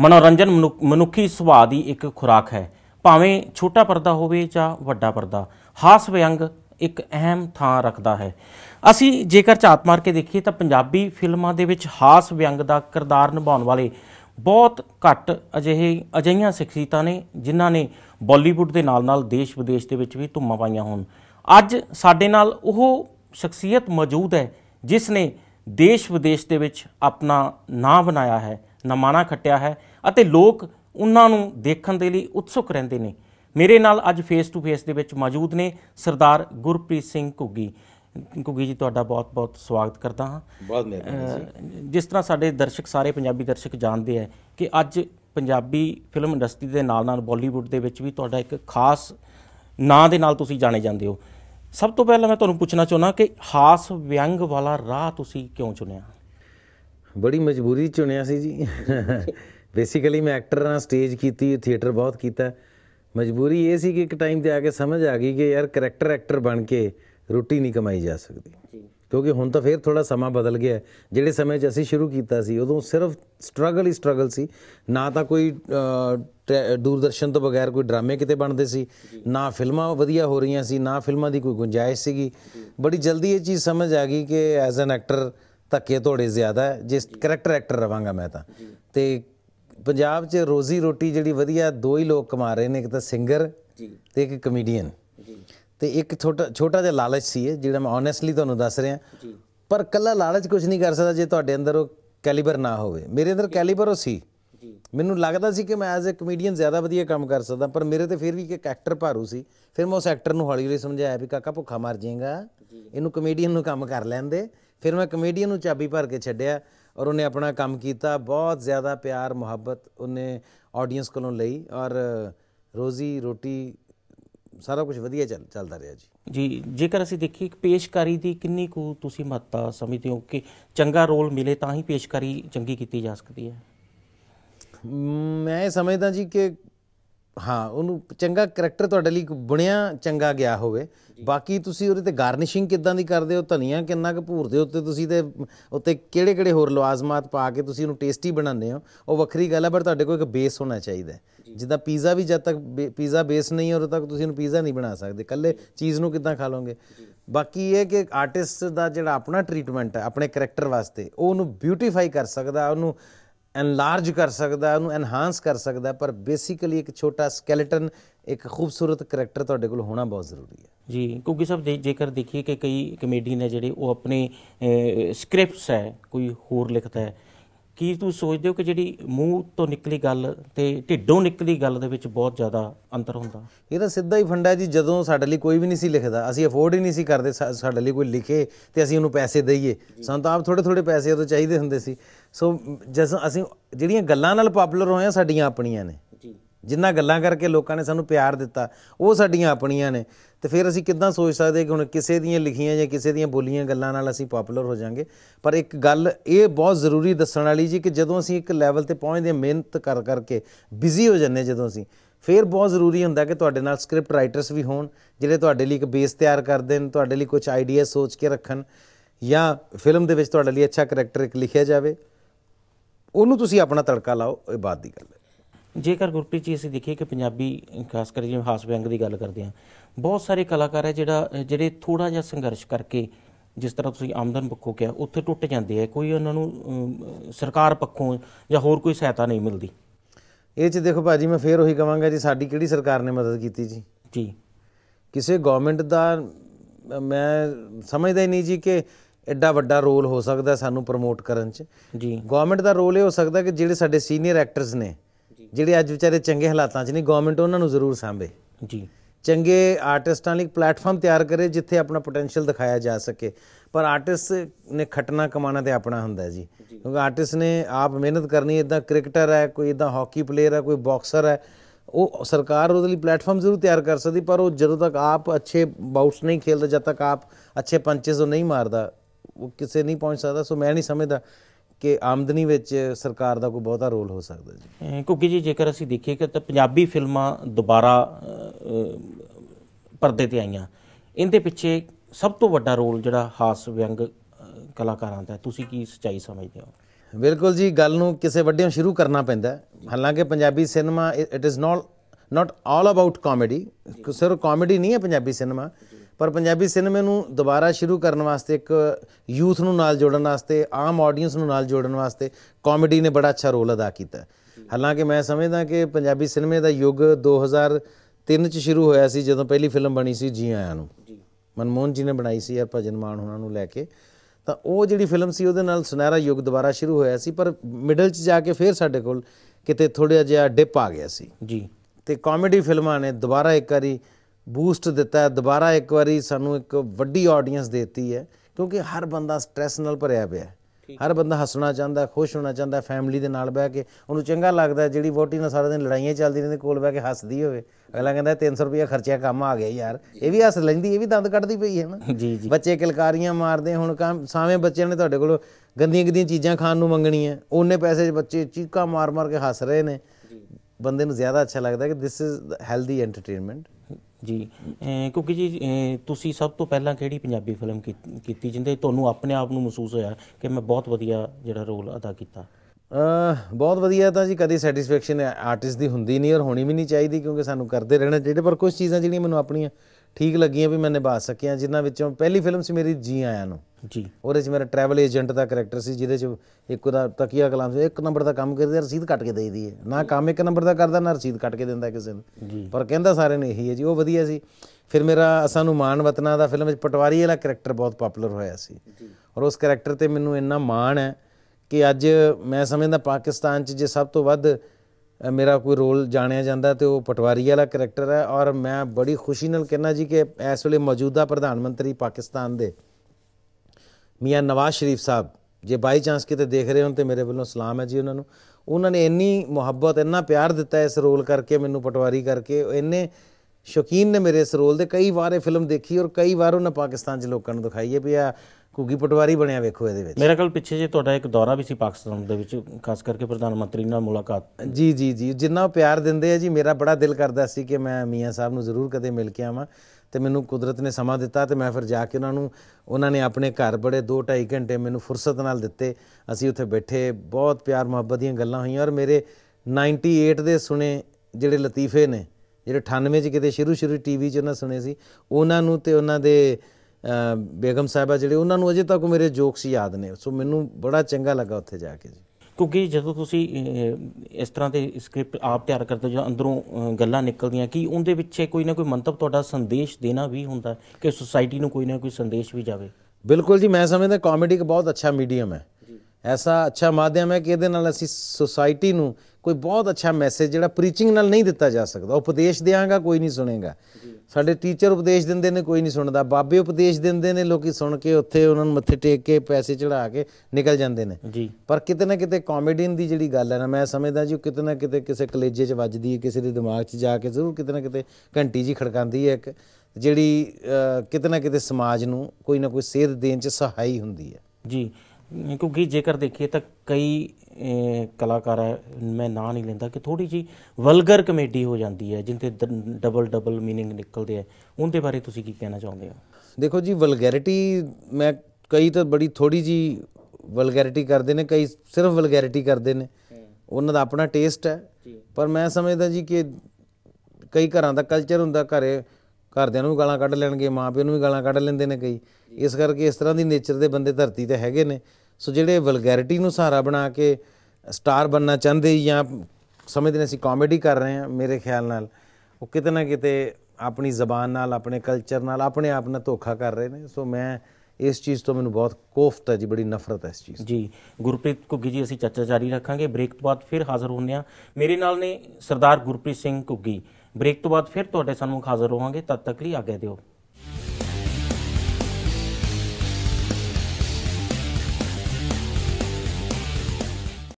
ਮਨੋਰੰਜਨ ਮਨੁੱਖੀ ਸੁਭਾਅ ਦੀ ਇੱਕ ਖੁਰਾਕ ਹੈ ਭਾਵੇਂ ਛੋਟਾ ਪਰਦਾ ਹੋਵੇ ਜਾਂ ਵੱਡਾ ਪਰਦਾ ਹਾਸ ਵਿਅੰਗ ਇੱਕ ਅਹਿਮ ਥਾਂ ਰੱਖਦਾ ਹੈ ਅਸੀਂ ਜੇਕਰ ਝਾਤ ਮਾਰ ਕੇ ਦੇਖੀਏ ਤਾਂ ਪੰਜਾਬੀ ਫਿਲਮਾਂ ਦੇ ਵਿੱਚ ਹਾਸ ਵਿਅੰਗ ਦਾ ਕਿਰਦਾਰ ਨਿਭਾਉਣ ਵਾਲੇ ਬਹੁਤ ਘੱਟ ਅਜਿਹੇ ਅਜਈਆਂ ਸ਼ਖਸੀਅਤਾਂ ਨੇ ਜਿਨ੍ਹਾਂ ਨੇ ਬਾਲੀਵੁੱਡ ਦੇ ਨਾਲ-ਨਾਲ ਦੇਸ਼ ਵਿਦੇਸ਼ ਦੇ ਵਿੱਚ ਵੀ ਧੁੰਮਾਂ ਪਾਈਆਂ ਹੋਣ ਅੱਜ ਸਾਡੇ ਨਾਲ ਉਹ ਸ਼ਖਸੀਅਤ ਮੌਜੂਦ ਹੈ ਜਿਸ ਨੇ ਦੇਸ਼ ਵਿਦੇਸ਼ ਦੇ ਵਿੱਚ ਆਪਣਾ ਨਾਂ ਬਣਾਇਆ ਹੈ ਨਮਾਣਾ ਖੱਟਿਆ ਹੈ ਅਤੇ ਲੋਕ ਉਹਨਾਂ ਨੂੰ ਦੇਖਣ ਦੇ ਲਈ ਉਤਸੁਕ ਰਹਿੰਦੇ ਨੇ ਮੇਰੇ ਨਾਲ ਅੱਜ ਫੇਸ ਟੂ ਫੇਸ ਦੇ ਵਿੱਚ ਮੌਜੂਦ ਨੇ ਸਰਦਾਰ ਗੁਰਪ੍ਰੀਤ ਸਿੰਘ ਘੁੱਗੀ ਘੁੱਗੀ ਜੀ ਤੁਹਾਡਾ ਬਹੁਤ-ਬਹੁਤ ਸਵਾਗਤ ਕਰਦਾ ਹਾਂ ਬਹੁਤ ਮਿਹਰਬਾਨੀ ਜਿਸ ਤਰ੍ਹਾਂ ਸਾਡੇ ਦਰਸ਼ਕ ਸਾਰੇ ਪੰਜਾਬੀ ਦਰਸ਼ਕ ਜਾਣਦੇ ਆ ਕਿ ਅੱਜ ਪੰਜਾਬੀ ਫਿਲਮ ਇੰਡਸਟਰੀ ਦੇ ਨਾਲ-ਨਾਲ ਬਾਲੀਵੁੱਡ ਦੇ ਵਿੱਚ ਵੀ ਤੁਹਾਡਾ ਇੱਕ ਖਾਸ ਨਾਂ ਦੇ ਨਾਲ ਤੁਸੀਂ ਜਾਣੇ ਜਾਂਦੇ ਹੋ ਸਭ ਤੋਂ ਪਹਿਲਾਂ ਮੈਂ ਤੁਹਾਨੂੰ ਪੁੱਛਣਾ ਚਾਹੁੰਦਾ ਕਿ ਹਾਸ ਵਿਅੰਗ ਵਾਲਾ ਰਾਹ ਤੁਸੀਂ ਕਿਉਂ ਚੁਣਿਆ ਬੜੀ ਮਜਬੂਰੀ ਚੁਣਿਆ ਸੀ ਜੀ ਬੇਸਿਕਲੀ ਮੈਂ ਐਕਟਰ ਨਾਲ ਸਟੇਜ ਕੀਤੀ ਥੀਏਟਰ ਬਹੁਤ ਕੀਤਾ ਮਜਬੂਰੀ ਇਹ ਸੀ ਕਿ ਇੱਕ ਟਾਈਮ ਤੇ ਆ ਕੇ ਸਮਝ ਆ ਗਈ ਕਿ ਯਾਰ ਕੈਰੈਕਟਰ ਐਕਟਰ ਬਣ ਕੇ ਰੋਟੀ ਨਹੀਂ ਕਮਾਈ ਜਾ ਸਕਦੀ ਕਿਉਂਕਿ ਹੁਣ ਤਾਂ ਫੇਰ ਥੋੜਾ ਸਮਾਂ ਬਦਲ ਗਿਆ ਜਿਹੜੇ ਸਮੇਂ 'ਚ ਅਸੀਂ ਸ਼ੁਰੂ ਕੀਤਾ ਸੀ ਉਦੋਂ ਸਿਰਫ ਸਟਰਗਲ ਹੀ ਸਟਰਗਲ ਸੀ ਨਾ ਤਾਂ ਕੋਈ ਦੂਰਦਰਸ਼ਨ ਤੋਂ ਬਗੈਰ ਕੋਈ ਡਰਾਮੇ ਕਿਤੇ ਬਣਦੇ ਸੀ ਨਾ ਫਿਲਮਾਂ ਵਧੀਆ ਹੋ ਰਹੀਆਂ ਸੀ ਨਾ ਫਿਲਮਾਂ ਦੀ ਕੋਈ ਗੁੰਜਾਇਸ਼ ਸੀਗੀ ਬੜੀ ਜਲਦੀ ਇਹ ਚੀਜ਼ ਸਮਝ ਆ ਗਈ ਕਿ ਐਜ਼ ਐਨ ਐਕਟਰ ਧੱਕੇ ਧੋੜੇ ਜ਼ਿਆਦਾ ਹੈ ਜਿਸ ਕੈਰੈਕਟਰ ਐਕਟਰ ਰਵਾਂਗਾ ਮੈਂ ਤਾਂ ਤੇ ਪੰਜਾਬ 'ਚ ਰੋਜ਼ੀ ਰੋਟੀ ਜਿਹੜੀ ਵਧੀਆ ਦੋ ਹੀ ਲੋਕ ਕਮਾ ਰਹੇ ਨੇ ਇੱਕ ਤਾਂ ਸਿੰਗਰ ਤੇ ਇੱਕ ਕਮੇਡੀਅਨ ਤੇ ਇੱਕ ਛੋਟਾ ਛੋਟਾ ਜਿਹਾ ਲਾਲਚ ਸੀ ਜਿਹੜਾ ਮੈਂ ਓਨੈਸਟਲੀ ਤੁਹਾਨੂੰ ਦੱਸ ਰਿਹਾ ਪਰ ਕੱਲਾ ਲਾਲਚ ਕੁਝ ਨਹੀਂ ਕਰ ਸਕਦਾ ਜੇ ਤੁਹਾਡੇ ਅੰਦਰ ਉਹ ਕੈਲੀਬਰ ਨਾ ਹੋਵੇ ਮੇਰੇ ਅੰਦਰ ਕੈਲੀਬਰ ਉਹ ਸੀ ਮੈਨੂੰ ਲੱਗਦਾ ਸੀ ਕਿ ਮੈਂ ਐਜ਼ ਅ ਕਮੇਡੀਅਨ ਜ਼ਿਆਦਾ ਵਧੀਆ ਕੰਮ ਕਰ ਸਕਦਾ ਪਰ ਮੇਰੇ ਤੇ ਫਿਰ ਵੀ ਇੱਕ ਐਕਟਰ ਭਾਰੂ ਸੀ ਫਿਰ ਮੈਂ ਉਸ ਐਕਟਰ ਨੂੰ ਹੌਲੀ ਹੌਲੀ ਸਮਝਾਇਆ ਵੀ ਕਾਕਾ ਭੁੱਖਾ ਮਰ ਜਾਏਗਾ ਇਹਨੂੰ ਕਮੇਡੀਅਨ ਨੂੰ ਕੰਮ ਕਰ ਲੈਣ ਦੇ ਫਿਰ ਮੈਂ ਕਮੇਡੀਅਨ ਨੂੰ ਚਾਬੀ ਭਰ ਕੇ ਛੱਡਿਆ ਔਰ ਉਹਨੇ ਆਪਣਾ ਕੰਮ ਕੀਤਾ ਬਹੁਤ ਜ਼ਿਆਦਾ ਪਿਆਰ ਮੁਹੱਬਤ ਉਹਨੇ ਆਡੀਅנס ਕੋਲੋਂ ਲਈ ਔਰ ਰੋਜ਼ੀ ਰੋਟੀ ਸਾਰਾ ਕੁਝ ਵਧੀਆ ਚੱਲਦਾ ਰਿਹਾ ਜੀ ਜੀ ਜੇਕਰ ਅਸੀਂ ਦੇਖੀਏ ਕਿ ਪੇਸ਼ਕਾਰੀ ਦੀ ਕਿੰਨੀ ਕੁ ਤੁਸੀਂ ਮਹੱਤਤਾ ਸਮਝਦੇ ਹੋ ਕਿ ਚੰਗਾ ਰੋਲ ਮਿਲੇ ਤਾਂ ਹੀ ਪੇਸ਼ਕਾਰੀ ਚੰਗੀ ਕੀਤੀ ਜਾ ਸਕਦੀ ਹੈ ਮੈਂ ਸਮਝਦਾ ਜੀ ਕਿ ਹਾਂ ਉਹਨੂੰ ਚੰਗਾ ਕੈਰੈਕਟਰ ਤੁਹਾਡੇ ਲਈ ਬੁਣਿਆ ਚੰਗਾ ਗਿਆ ਹੋਵੇ ਬਾਕੀ ਤੁਸੀਂ ਉਹਦੇ ਤੇ ਗਾਰਨਿਸ਼ਿੰਗ ਕਿੱਦਾਂ ਦੀ ਕਰਦੇ ਹੋ ਧਨੀਆ ਕਿੰਨਾ ਕੁ ਭੂਰਦੇ ਉੱਤੇ ਤੁਸੀਂ ਤੇ ਉੱਤੇ ਕਿਹੜੇ ਕਿਹੜੇ ਹੋਰ ਲਵਾਜ਼ਮਾਤ ਪਾ ਕੇ ਤੁਸੀਂ ਉਹਨੂੰ ਟੇਸਟੀ ਬਣਾਉਂਦੇ ਹੋ ਉਹ ਵੱਖਰੀ ਗੱਲ ਹੈ ਪਰ ਤੁਹਾਡੇ ਕੋਲ ਇੱਕ ਬੇਸ ਹੋਣਾ ਚਾਹੀਦਾ ਜਿੱਦਾਂ ਪੀਜ਼ਾ ਵੀ ਜਦ ਤੱਕ ਪੀਜ਼ਾ ਬੇਸ ਨਹੀਂ ਉਦੋਂ ਤੱਕ ਤੁਸੀਂ ਉਹਨੂੰ ਪੀਜ਼ਾ ਨਹੀਂ ਬਣਾ ਸਕਦੇ ਕੱਲੇ ਚੀਜ਼ ਨੂੰ ਕਿੱਦਾਂ ਖਾ ਲੋਗੇ ਬਾਕੀ ਇਹ ਕਿ ਆਰਟਿਸਟ ਦਾ ਜਿਹੜਾ ਆਪਣਾ ਟ੍ਰੀਟਮੈਂਟ ਹੈ ਆਪਣੇ ਕੈਰੈਕਟਰ ਵਾਸਤੇ ਉਹ ਉਹਨੂੰ ਬਿਊਟੀਫਾਈ ਕਰ ਸਕਦਾ ਉਹਨੂੰ ਐਨਲਾਰਜ ਕਰ ਸਕਦਾ ਉਹਨੂੰ ਐਨਹਾਂਸ ਕਰ ਸਕਦਾ ਪਰ ਬੇਸਿਕਲੀ ਇੱਕ ਛੋਟਾ ਸਕੈਲੇਟਨ ਇੱਕ ਖੂਬਸੂਰਤ ਕੈਰੈਕਟਰ ਤੁਹਾਡੇ ਕੋਲ ਹੋਣਾ ਬਹੁਤ ਜ਼ਰੂਰੀ ਹੈ ਜੀ ਕਿਉਂਕਿ ਸਭ ਜੇਕਰ ਦੇਖੀਏ ਕਿ ਕਈ ਕਮੇਡੀਅਨ ਨੇ ਜਿਹੜੇ ਉਹ ਆਪਣੇ ਸਕ੍ਰਿਪਟਸ ਹੈ ਕੋਈ ਹੋਰ ਲਿਖਦਾ ਹੈ ਕੀ ਤੂੰ ਸੋਚਦੇ ਹੋ ਕਿ ਜਿਹੜੀ ਮੂੰਹ ਤੋਂ ਨਿਕਲੀ ਗੱਲ ਤੇ ਢਿੱਡੋਂ ਨਿਕਲੀ ਗੱਲ ਦੇ ਵਿੱਚ ਬਹੁਤ ਜ਼ਿਆਦਾ ਅੰਤਰ ਹੁੰਦਾ ਇਹ ਤਾਂ ਸਿੱਧਾ ਹੀ ਫੰਡਾ ਜੀ ਜਦੋਂ ਸਾਡੇ ਲਈ ਕੋਈ ਵੀ ਨਹੀਂ ਸੀ ਲਿਖਦਾ ਅਸੀਂ ਅਫੋਰਡ ਹੀ ਨਹੀਂ ਸੀ ਕਰਦੇ ਸਾਡੇ ਲਈ ਕੋਈ ਲਿਖੇ ਤੇ ਅਸੀਂ ਉਹਨੂੰ ਪੈਸੇ ਦਈਏ ਸਾਨੂੰ ਤਾਂ ਆਪ ਥੋੜੇ ਥੋੜੇ ਪੈਸੇ ਉਦੋਂ ਚਾਹੀਦੇ ਹੁੰਦੇ ਸੀ ਸੋ ਜਦੋਂ ਅਸੀਂ ਜਿਹੜੀਆਂ ਗੱਲਾਂ ਨਾਲ ਪਪੂਲਰ ਹੋਏ ਆ ਸਾਡੀਆਂ ਆਪਣੀਆਂ ਨੇ ਜਿੰਨਾ ਗੱਲਾਂ ਕਰਕੇ ਲੋਕਾਂ ਨੇ ਸਾਨੂੰ ਪਿਆਰ ਦਿੱਤਾ ਉਹ ਸਾਡੀਆਂ ਆਪਣੀਆਂ ਨੇ ਤੇ ਫਿਰ ਅਸੀਂ ਕਿੱਦਾਂ ਸੋਚ ਸਕਦੇ ਕਿ ਹੁਣ ਕਿਸੇ ਦੀਆਂ ਲਿਖੀਆਂ ਜਾਂ ਕਿਸੇ ਦੀਆਂ ਬੋਲੀਆਂ ਗੱਲਾਂ ਨਾਲ ਅਸੀਂ ਪਪੂਲਰ ਹੋ ਜਾਾਂਗੇ ਪਰ ਇੱਕ ਗੱਲ ਇਹ ਬਹੁਤ ਜ਼ਰੂਰੀ ਦੱਸਣ ਵਾਲੀ ਜੀ ਕਿ ਜਦੋਂ ਅਸੀਂ ਇੱਕ ਲੈਵਲ ਤੇ ਪਹੁੰਚਦੇ ਹਾਂ ਮਿਹਨਤ ਕਰ ਕਰਕੇ ਬਿਜ਼ੀ ਹੋ ਜੰਨੇ ਜਦੋਂ ਅਸੀਂ ਫਿਰ ਬਹੁਤ ਜ਼ਰੂਰੀ ਹੁੰਦਾ ਕਿ ਤੁਹਾਡੇ ਨਾਲ ਸਕ੍ਰਿਪਟ ਰਾਈਟਰਸ ਵੀ ਹੋਣ ਜਿਹੜੇ ਤੁਹਾਡੇ ਲਈ ਇੱਕ ਬੇਸ ਤਿਆਰ ਕਰਦੇ ਨੇ ਤੁਹਾਡੇ ਲਈ ਕੁਝ ਆਈਡੀਆ ਸੋਚ ਕੇ ਰੱਖਣ ਜਾਂ ਫਿਲਮ ਦੇ ਵਿੱਚ ਤੁਹਾਡੇ ਲਈ ਅੱਛਾ ਕੈਰੈਕਟਰ ਇੱਕ ਲਿਖਿਆ ਜਾਵੇ ਉਹਨੂੰ ਤੁਸੀਂ ਆਪਣਾ ਤੜਕਾ ਲਾਓ ਇਹ ਬਾਤ ਦੀ ਗੱਲ ਹੈ ਜੇਕਰ ਗੁਰਪ੍ਰੀਤ ਜੀ ਅਸੀਂ ਦੇਖੀਏ ਕਿ ਪੰਜਾਬੀ ਖਾਸ ਕਰਕੇ ਜਿਵੇਂ ਹਾਸ ਵਿਅੰਗ ਦੀ ਗੱਲ ਕਰਦੇ ਆ ਬਹੁਤ ਸਾਰੇ ਕਲਾਕਾਰ ਹੈ ਜਿਹੜਾ ਜਿਹੜੇ ਥੋੜਾ ਜਿਹਾ ਸੰਘਰਸ਼ ਕਰਕੇ ਜਿਸ ਤਰ੍ਹਾਂ ਤੁਸੀਂ ਆਮਦਨ ਪੱਖੋਂ ਕਿਹਾ ਉੱਥੇ ਟੁੱਟ ਜਾਂਦੇ ਆ ਕੋਈ ਉਹਨਾਂ ਨੂੰ ਸਰਕਾਰ ਪੱਖੋਂ ਜਾਂ ਹੋਰ ਕੋਈ ਸਹਾਇਤਾ ਨਹੀਂ ਮਿਲਦੀ ਇਹ ਚ ਦੇਖੋ ਭਾਜੀ ਮੈਂ ਫੇਰ ਉਹੀ ਕਵਾਂਗਾ ਜੀ ਸਾਡੀ ਕਿਹੜੀ ਸਰਕਾਰ ਨੇ ਮਦਦ ਕੀਤੀ ਜੀ ਜੀ ਕਿਸੇ ਗਵਰਨਮੈਂਟ ਦਾ ਮੈਂ ਸਮਝਦਾ ਹੀ ਨਹੀਂ ਜੀ ਕਿ ਐਡਾ ਵੱਡਾ ਰੋਲ ਹੋ ਸਕਦਾ ਸਾਨੂੰ ਪ੍ਰਮੋਟ ਕਰਨ ਚ ਜੀ ਗਵਰਨਮੈਂਟ ਦਾ ਰੋਲ ਇਹ ਹੋ ਸਕਦਾ ਕਿ ਜਿਹੜੇ ਸਾਡੇ ਸੀਨੀਅਰ ਐਕਟਰਸ ਨੇ ਜਿਹੜੇ ਅੱਜ ਵਿਚਾਰੇ ਚੰਗੇ ਹਾਲਾਤਾਂ 'ਚ ਨਹੀਂ ਗਵਰਨਮੈਂਟ ਉਹਨਾਂ ਨੂੰ ਜ਼ਰੂਰ ਸਾਂਭੇ ਜੀ ਚੰਗੇ ਆਰਟਿਸਟਾਂ ਲਈ ਪਲੇਟਫਾਰਮ ਤਿਆਰ ਕਰੇ ਜਿੱਥੇ ਆਪਣਾ ਪੋਟੈਂਸ਼ੀਅਲ ਦਿਖਾਇਆ ਜਾ ਸਕੇ ਪਰ ਆਰਟਿਸਟ ਨੇ ਖਟਣਾ ਕਮਾਣਾ ਤੇ ਆਪਣਾ ਹੁੰਦਾ ਜੀ ਕਿਉਂਕਿ ਆਰਟਿਸਟ ਨੇ ਆਪ ਮਿਹਨਤ ਕਰਨੀ ਇਦਾਂ ਕ੍ਰਿਕਟਰ ਹੈ ਕੋਈ ਇਦਾਂ ਹਾਕੀ ਪਲੇਅਰ ਹੈ ਕੋਈ ਬਾਕਸਰ ਹੈ ਉਹ ਸਰਕਾਰ ਉਹਦੇ ਲਈ ਪਲੇਟਫਾਰਮ ਜ਼ਰੂਰ ਤਿਆਰ ਕਰ ਸਕਦੀ ਪਰ ਉਹ ਜਦੋਂ ਤੱਕ ਆਪ ਅੱਛੇ ਬਾਊਟਸ ਨਹੀਂ ਖੇਲਦਾ ਜਦ ਤੱਕ ਆਪ ਅੱਛੇ ਪੰਚਸ ਉਹ ਨਹੀਂ ਮਾਰਦਾ ਉਹ ਕਿਸੇ ਨਹੀਂ ਪਹੁੰਚ ਸਕਦਾ ਸੋ ਮੈਂ ਨਹੀਂ ਸਮਝਦਾ ਕਿ ਆਮਦਨੀ ਵਿੱਚ ਸਰਕਾਰ ਦਾ ਕੋਈ ਬਹੁਤਾ ਰੋਲ ਹੋ ਸਕਦਾ ਜੀ ਕਿਉਂਕਿ ਜੀ ਜੇਕਰ ਅਸੀਂ ਦੇਖੀਏ ਕਿ ਤਾਂ ਪੰਜਾਬੀ ਫਿਲਮਾਂ ਦੁਬਾਰਾ ਪਰਦੇ ਤੇ ਆਈਆਂ ਇਹਦੇ ਪਿੱਛੇ ਸਭ ਤੋਂ ਵੱਡਾ ਰੋਲ ਜਿਹੜਾ ਹਾਸ ਵਿਅੰਗ ਕਲਾਕਾਰਾਂ ਦਾ ਤੁਸੀਂ ਕੀ ਸਚਾਈ ਸਮਝਦੇ ਹੋ ਬਿਲਕੁਲ ਜੀ ਗੱਲ ਨੂੰ ਕਿਸੇ ਵੱਡਿਆਂ ਸ਼ੁਰੂ ਕਰਨਾ ਪੈਂਦਾ ਹਾਲਾਂਕਿ Punjabi cinema it is not not all about comedy ਸਿਰ ਕਾਮੇਡੀ ਨਹੀਂ ਹੈ ਪੰਜਾਬੀ ਸਿਨੇਮਾ ਪਰ ਪੰਜਾਬੀ ਸਿਨੇਮੇ ਨੂੰ ਦੁਬਾਰਾ ਸ਼ੁਰੂ ਕਰਨ ਵਾਸਤੇ ਇੱਕ ਯੂਥ ਨੂੰ ਨਾਲ ਜੋੜਨ ਵਾਸਤੇ ਆਮ ਆਡੀਅנס ਨੂੰ ਨਾਲ ਜੋੜਨ ਵਾਸਤੇ ਕਾਮੇਡੀ ਨੇ ਬੜਾ ਅੱਛਾ ਰੋਲ ਅਦਾ ਕੀਤਾ ਹਾਲਾਂਕਿ ਮੈਂ ਸਮਝਦਾ ਕਿ ਪੰਜਾਬੀ ਸਿਨੇਮੇ ਦਾ ਯੁੱਗ 2003 ਚ ਸ਼ੁਰੂ ਹੋਇਆ ਸੀ ਜਦੋਂ ਪਹਿਲੀ ਫਿਲਮ ਬਣੀ ਸੀ ਜੀ ਆਇਆਂ ਨੂੰ ਮਨਮੋਹਨ ਜੀ ਨੇ ਬਣਾਈ ਸੀ ਭਜਨ ਮਾਨ ਉਹਨਾਂ ਨੂੰ ਲੈ ਕੇ ਤਾਂ ਉਹ ਜਿਹੜੀ ਫਿਲਮ ਸੀ ਉਹਦੇ ਨਾਲ ਸੁਨਹਿਰਾ ਯੁੱਗ ਦੁਬਾਰਾ ਸ਼ੁਰੂ ਹੋਇਆ ਸੀ ਪਰ ਮਿਡਲ 'ਚ ਜਾ ਕੇ ਫੇਰ ਸਾਡੇ ਕੋਲ ਕਿਤੇ ਥੋੜਾ ਜਿਹਾ ਡਿਪ ਆ ਗਿਆ ਸੀ ਜੀ ਤੇ ਕਾਮੇਡੀ ਫਿਲਮਾਂ ਨੇ ਦੁਬਾਰਾ ਇੱਕ ਵਾਰੀ ਬੂਸਟ ਦਿੱਤਾ ਦੁਬਾਰਾ ਇੱਕ ਵਾਰੀ ਸਾਨੂੰ ਇੱਕ ਵੱਡੀ ਆਡੀਅנס ਦਿੱਤੀ ਹੈ ਕਿਉਂਕਿ ਹਰ ਬੰਦਾ ਸਟ्रेस ਨਾਲ ਭਰਿਆ ਪਿਆ ਹੈ ਹਰ ਬੰਦਾ ਹੱਸਣਾ ਚਾਹੁੰਦਾ ਖੁਸ਼ ਹੋਣਾ ਚਾਹੁੰਦਾ ਫੈਮਿਲੀ ਦੇ ਨਾਲ ਬਹਿ ਕੇ ਉਹਨੂੰ ਚੰਗਾ ਲੱਗਦਾ ਜਿਹੜੀ ਵੋਟੀ ਨਾਲ ਸਾਰਾ ਦਿਨ ਲੜਾਈਆਂ ਚੱਲਦੀ ਰਹਿੰਦੀ ਕੋਲ ਬਹਿ ਕੇ ਹੱਸਦੀ ਹੋਵੇ ਅਗਲਾ ਕਹਿੰਦਾ 300 ਰੁਪਏ ਖਰਚਿਆ ਕੰਮ ਆ ਗਿਆ ਯਾਰ ਇਹ ਵੀ ਹੱਸ ਲੈਂਦੀ ਇਹ ਵੀ ਦੰਦ ਕੱਢਦੀ ਪਈ ਹੈ ਨਾ ਜੀ ਜੀ ਬੱਚੇ ਕਿਲਕਾਰੀਆਂ ਮਾਰਦੇ ਹੁਣ ਕੰਮ ਸਾਵੇਂ ਬੱਚਿਆਂ ਨੇ ਤੁਹਾਡੇ ਕੋਲ ਗੰਦੀਆਂ ਗੰਦੀਆਂ ਚੀਜ਼ਾਂ ਖਾਣ ਨੂੰ ਮੰਗਣੀਆਂ ਉਹਨੇ ਪੈਸੇ ਦੇ ਬੱਚੇ ਚੀਕਾਂ ਮਾਰ ਮਾਰ ਕੇ ਹੱਸ ਰਹੇ ਨੇ ਬੰਦੇ ਨੂੰ ਜ਼ਿਆਦਾ ਅੱਛਾ ਲੱਗਦਾ ਕਿ ਥਿਸ ਇਜ਼ ਹੈਲਦੀ ਐਂਟਰਟੇਨਮੈਂਟ ਜੀ ਕਿਉਂਕਿ ਜੀ ਤੁਸੀਂ ਸਭ ਤੋਂ ਪਹਿਲਾਂ ਕਿਹੜੀ ਪੰਜਾਬੀ ਫਿਲਮ ਕੀਤੀ ਜਿੰਦੇ ਤੁਹਾਨੂੰ ਆਪਣੇ ਆਪ ਨੂੰ ਮਹਿਸੂਸ ਹੋਇਆ ਕਿ ਮੈਂ ਬਹੁਤ ਵਧੀਆ ਜਿਹੜਾ ਰੋਲ ਅਦਾ ਕੀਤਾ ਬਹੁਤ ਵਧੀਆ ਤਾਂ ਜੀ ਕਦੀ ਸੈਟੀਸਫੈਕਸ਼ਨ ਆਰਟਿਸਟ ਦੀ ਹੁੰਦੀ ਨਹੀਂ ਔਰ ਹੋਣੀ ਵੀ ਨਹੀਂ ਚਾਹੀਦੀ ਕਿਉਂਕਿ ਸਾਨੂੰ ਕਰਦੇ ਰਹਿਣਾ ਚਾਹੀਦਾ ਪਰ ਕੁਝ ਚੀਜ਼ਾਂ ਜਿਹੜੀਆਂ ਮੈਨੂੰ ਆਪਣੀਆਂ ਠੀਕ ਲੱਗੀਆਂ ਵੀ ਮੈਂ ਨਿਭਾ ਸਕਿਆ ਜਿਨ੍ਹਾਂ ਵਿੱਚੋਂ ਪਹਿਲੀ ਫਿਲਮ ਸੀ ਮੇਰੀ ਜੀ ਆਇਆਂ ਨੂੰ ਜੀ ਉਹਦੇ 'ਚ ਮੇਰਾ ਟਰੈਵਲ ਏਜੰਟ ਦਾ ਕੈਰੈਕਟਰ ਸੀ ਜਿਹਦੇ 'ਚ ਇੱਕ ਉਹਦਾ ਤਕੀਆ ਕਲਾਮ ਸੀ ਇੱਕ ਨੰਬਰ ਦਾ ਕੰਮ ਕਰਦੇ ਰਸੀਦ ਕੱਟ ਕੇ ਦੇਈਦੀ ਹੈ ਨਾ ਕੰਮ ਇੱਕ ਨੰਬਰ ਦਾ ਕਰਦਾ ਨਾ ਰਸੀਦ ਕੱਟ ਕੇ ਦਿੰਦਾ ਕਿਸੇ ਨੂੰ ਪਰ ਕਹਿੰਦਾ ਸਾਰੇ ਨੇ ਇਹੀ ਹੈ ਜੀ ਉਹ ਵਧੀਆ ਸੀ ਫਿਰ ਮੇਰਾ ਅਸਾਂ ਨੂੰ ਮਾਨ ਵਤਨਾ ਦਾ ਫਿਲਮ ਵਿੱਚ ਪਟਵਾਰੀ ਵਾਲਾ ਕੈਰੈਕਟਰ ਬਹੁਤ ਪਪੂਲਰ ਹੋਇਆ ਸੀ ਔਰ ਉਸ ਕੈਰੈਕਟਰ ਤੇ ਮੈਨੂੰ ਇੰਨਾ ਮਾਣ ਹੈ ਕਿ ਅੱਜ ਮੈਂ ਸਮਝਦਾ ਪਾਕਿਸਤਾਨ 'ਚ ਜੇ ਸਭ ਤੋਂ ਵੱਧ ਮੇਰਾ ਕੋਈ ਰੋਲ ਜਾਣਿਆ ਜਾਂਦਾ ਤੇ ਉਹ ਪਟਵਾਰੀ ਵਾਲਾ ਕੈਰੈਕਟਰ ਹੈ ਔਰ ਮੈਂ ਬੜੀ ਖੁਸ਼ੀ ਨਾਲ ਕਹਿਣਾ ਜੀ ਕਿ ਇਸ ਵੇਲੇ ਮੌਜੂਦਾ ਪ੍ਰਧਾਨ ਮੰਤਰੀ ਪਾਕਿਸਤਾਨ ਦੇ ਮੀਆਂ ਨਵਾਜ਼ ਸ਼ਰੀਫ ਸਾਹਿਬ ਜੇ ਬਾਈ ਚਾਂਸ ਕਿਤੇ ਦੇਖ ਰਹੇ ਹੋਣ ਤੇ ਮੇਰੇ ਵੱਲੋਂ ਸਲਾਮ ਹੈ ਜੀ ਉਹਨਾਂ ਨੂੰ ਉਹਨਾਂ ਨੇ ਇੰਨੀ ਮੁਹੱਬਤ ਇੰਨਾ ਪਿਆਰ ਦਿੱਤਾ ਇਸ ਰੋਲ ਕਰਕੇ ਮੈਨੂੰ ਪਟਵਾਰੀ ਕਰਕੇ ਇੰਨੇ ਸ਼ੌਕੀਨ ਨੇ ਮੇਰੇ ਇਸ ਰੋਲ ਦੇ ਕਈ ਵਾਰ ਇਹ ਫਿਲਮ ਦੇਖੀ ਔਰ ਕਈ ਵਾਰ ਉਹਨਾਂ ਪਾਕਿਸਤਾਨ 'ਚ ਲੋਕਾਂ ਨੂੰ ਦਿਖਾਈਏ ਵੀ ਆ ਕੁਗੀ ਪਟਵਾਰੀ ਬਣਿਆ ਵੇਖੋ ਇਹਦੇ ਵਿੱਚ ਮੇਰੇ ਕੋਲ ਪਿੱਛੇ ਜੇ ਤੁਹਾਡਾ ਇੱਕ ਦੌਰਾ ਵੀ ਸੀ ਪਾਕਿਸਤਾਨ ਦੇ ਵਿੱਚ ਖਾਸ ਕਰਕੇ ਪ੍ਰਧਾਨ ਮੰਤਰੀ ਨਾਲ ਮੁਲਾਕਾਤ ਜੀ ਜੀ ਜੀ ਜਿੰਨਾ ਪਿਆਰ ਦਿੰਦੇ ਆ ਜੀ ਮੇਰਾ ਬੜਾ ਦਿਲ ਕਰਦਾ ਸੀ ਕਿ ਮੈਂ ਮੀਆਂ ਸਾਹਿਬ ਨੂੰ ਜ਼ਰੂਰ ਕਦੇ ਮਿਲ ਕੇ ਆਵਾਂ ਤੇ ਮੈਨੂੰ ਕੁਦਰਤ ਨੇ ਸਮਾਂ ਦਿੱਤਾ ਤੇ ਮੈਂ ਫਿਰ ਜਾ ਕੇ ਉਹਨਾਂ ਨੂੰ ਉਹਨਾਂ ਨੇ ਆਪਣੇ ਘਰ ਬੜੇ 2-2.5 ਘੰਟੇ ਮੈਨੂੰ ਫੁਰਸਤ ਨਾਲ ਦਿੱਤੇ ਅਸੀਂ ਉੱਥੇ ਬੈਠੇ ਬਹੁਤ ਪਿਆਰ ਮੁਹੱਬਤ ਦੀਆਂ ਗੱਲਾਂ ਹੋਈਆਂ ਔਰ ਮੇਰੇ 98 ਦੇ ਸੁਨੇ ਜਿਹੜੇ ਲਤੀਫੇ ਨੇ ਜਿਹੜੇ 98 ਚ ਕਿਤੇ ਸ਼ੁਰੂ ਸ਼ੁਰੂ ਟੀਵੀ 'ਚ ਉਹਨਾਂ ਸੁਨੇ ਸੀ ਉਹਨਾਂ ਨੂੰ ਤੇ ਉਹਨਾਂ ਦੇ ਬੇਗਮ ਸਾਹਿਬਾ ਜਿਹੜੇ ਉਹਨਾਂ ਨੂੰ ਅਜੇ ਤੱਕ ਮੇਰੇ ਜੋਕਸ ਯਾਦ ਨੇ ਸੋ ਮੈਨੂੰ ਬੜਾ ਚੰਗਾ ਲੱਗਾ ਉੱਥੇ ਜਾ ਕੇ ਜੀ ਕਿਉਂਕਿ ਜਦੋਂ ਤੁਸੀਂ ਇਸ ਤਰ੍ਹਾਂ ਦੇ ਸਕ੍ਰਿਪਟ ਆਪ ਤਿਆਰ ਕਰਦੇ ਹੋ ਜਾਂ ਅੰਦਰੋਂ ਗੱਲਾਂ ਨਿਕਲਦੀਆਂ ਕਿ ਉਹਦੇ ਵਿੱਚੇ ਕੋਈ ਨਾ ਕੋਈ ਮੰਤਵ ਤੁਹਾਡਾ ਸੰਦੇਸ਼ ਦੇਣਾ ਵੀ ਹੁੰਦਾ ਕਿ ਸੋਸਾਇਟੀ ਨੂੰ ਕੋਈ ਨਾ ਕੋਈ ਸੰਦੇਸ਼ ਵੀ ਜਾਵੇ ਬਿਲਕੁਲ ਜੀ ਮੈਂ ਸਮਝਦਾ ਕਾਮੇਡੀ ਇੱਕ ਬਹੁਤ ਅੱਛਾ ਮੀਡੀਅਮ ਹੈ ਐਸਾ ਅੱਛਾ ਮਾਧਿਅਮ ਹੈ ਕਿ ਇਹਦੇ ਨਾਲ ਅਸੀਂ ਸੋਸਾਇਟੀ ਨੂੰ ਕੋਈ ਬਹੁਤ ਅੱਛਾ ਮੈਸੇਜ ਜਿਹੜਾ ਪ੍ਰੀਚਿੰਗ ਨਾਲ ਨਹੀਂ ਦਿੱਤਾ ਜਾ ਸਕਦਾ ਉਪਦੇਸ਼ ਦੇਵਾਂਗਾ ਕੋਈ ਨਹੀਂ ਸੁਣੇਗਾ ਸਾਡੇ ਟੀਚਰ ਉਪਦੇਸ਼ ਦਿੰਦੇ ਨੇ ਕੋਈ ਨਹੀਂ ਸੁਣਦਾ ਬਾਬੇ ਉਪਦੇਸ਼ ਦਿੰਦੇ ਨੇ ਲੋਕੀ ਸੁਣ ਕੇ ਉੱਥੇ ਉਹਨਾਂ ਨੂੰ ਮੱਥੇ ਟੇਕ ਕੇ ਪੈਸੇ ਚੜਾ ਕੇ ਨਿਕਲ ਜਾਂਦੇ ਨੇ ਜੀ ਪਰ ਕਿਤੇ ਨਾ ਕਿਤੇ ਕਾਮੇਡੀਨ ਦੀ ਜਿਹੜੀ ਗੱਲ ਹੈ ਨਾ ਮੈਂ ਸਮਝਦਾ ਜੀ ਉਹ ਕਿਤੇ ਨਾ ਕਿਤੇ ਕਿਸੇ ਕਲੇਜੇ 'ਚ ਵੱਜਦੀ ਹੈ ਕਿਸੇ ਦੇ ਦਿਮਾਗ 'ਚ ਜਾ ਕੇ ਜ਼ਰੂਰ ਕਿਤੇ ਨਾ ਕਿਤੇ ਘੰਟੀ ਜੀ ਖੜਕਾਉਂਦੀ ਹੈ ਇੱਕ ਜਿਹੜੀ ਕਿਤੇ ਨਾ ਕਿਤੇ ਸਮਾਜ ਨੂੰ ਕੋਈ ਨਾ ਕੋਈ ਸੇਧ ਦੇਣ 'ਚ ਸਹਾਈ ਹੁੰਦੀ ਹੈ ਜੀ ਕਿਉਂਕਿ ਜੇਕਰ ਦੇਖੀਏ ਤਾਂ ਕਈ ਕਲਾਕਾਰ ਮੈਂ ਨਾਂ ਨਹੀਂ ਲੈਂਦਾ ਕਿ ਥੋੜੀ ਜੀ ਵਲਗਰ ਕਮੇਡੀ ਹੋ ਜਾਂਦੀ ਹੈ ਜਿੰਤੇ ਡਬਲ ਡਬਲ मीनिंग ਨਿਕਲਦੇ ਆ ਉਹਦੇ ਬਾਰੇ ਤੁਸੀਂ ਕੀ ਕਹਿਣਾ ਚਾਹੁੰਦੇ ਹੋ ਦੇਖੋ ਜੀ ਵਲਗੈਰਿਟੀ ਮੈਂ ਕਈ ਤਾਂ ਬੜੀ ਥੋੜੀ ਜੀ ਵਲਗੈਰਿਟੀ ਕਰਦੇ ਨੇ ਕਈ ਸਿਰਫ ਵਲਗੈਰਿਟੀ ਕਰਦੇ ਨੇ ਉਹਨਾਂ ਦਾ ਆਪਣਾ ਟੇਸਟ ਹੈ ਪਰ ਮੈਂ ਸਮਝਦਾ ਜੀ ਕਿ ਕਈ ਘਰਾਂ ਦਾ ਕਲਚਰ ਹੁੰਦਾ ਘਰੇ ਘਰਦਿਆਂ ਨੂੰ ਵੀ ਗਾਲਾਂ ਕੱਢ ਲੈਣਗੇ ਮਾਪਿਆਂ ਨੂੰ ਵੀ ਗਾਲਾਂ ਕੱਢ ਲੈਂਦੇ ਨੇ ਕਈ ਇਸ ਕਰਕੇ ਇਸ ਤਰ੍ਹਾਂ ਦੀ ਨੇਚਰ ਦੇ ਬੰਦੇ ਧਰਤੀ ਤੇ ਹੈਗੇ ਨੇ ਸੋ ਜਿਹੜੇ ਵਲਗੈਰਿਟੀ ਨੂੰ ਸਹਾਰਾ ਬਣਾ ਕੇ ਸਟਾਰ ਬੰਨਣਾ ਚਾਹੁੰਦੇ ਜਾਂ ਸਮਝਦੇ ਨੇ ਅਸੀਂ ਕਾਮੇਡੀ ਕਰ ਰਹੇ ਹਾਂ ਮੇਰੇ ਖਿਆਲ ਨਾਲ ਉਹ ਕਿਤੇ ਨਾ ਕਿਤੇ ਆਪਣੀ ਜ਼ਬਾਨ ਨਾਲ ਆਪਣੇ ਕਲਚਰ ਨਾਲ ਆਪਣੇ ਆਪ ਨਾਲ ਧੋਖਾ ਕਰ ਰਹੇ ਨੇ ਸੋ ਮੈਂ ਇਸ ਚੀਜ਼ ਤੋਂ ਮੈਨੂੰ ਬਹੁਤ ਕੋਫਤ ਹੈ ਜੀ ਬੜੀ ਨਫ਼ਰਤ ਹੈ ਇਸ ਚੀਜ਼ ਜੀ ਗੁਰਪ੍ਰੀਤ ਘੁੱਗੀ ਜੀ ਅਸੀਂ ਚਰਚਾ ਜਾਰੀ ਰੱਖਾਂਗੇ ਬ੍ਰੇਕ ਤੋਂ ਬਾਅਦ ਫਿਰ ਹਾਜ਼ਰ ਹੋਣੇ ਆ ਮੇਰੇ ਨਾਲ ਨੇ ਸਰਦਾਰ ਗੁਰਪ੍ਰੀਤ ਸਿੰਘ ਘੁੱਗੀ ਬ੍ਰੇਕ ਤੋਂ ਬਾਅਦ ਫਿਰ ਤੁਹਾਡੇ ਸਾਹਮਣੇ ਹਾਜ਼ਰ ਹੋਵਾਂਗੇ ਤਦ ਤੱਕ ਲਈ ਆਗੇ ਦਿਓ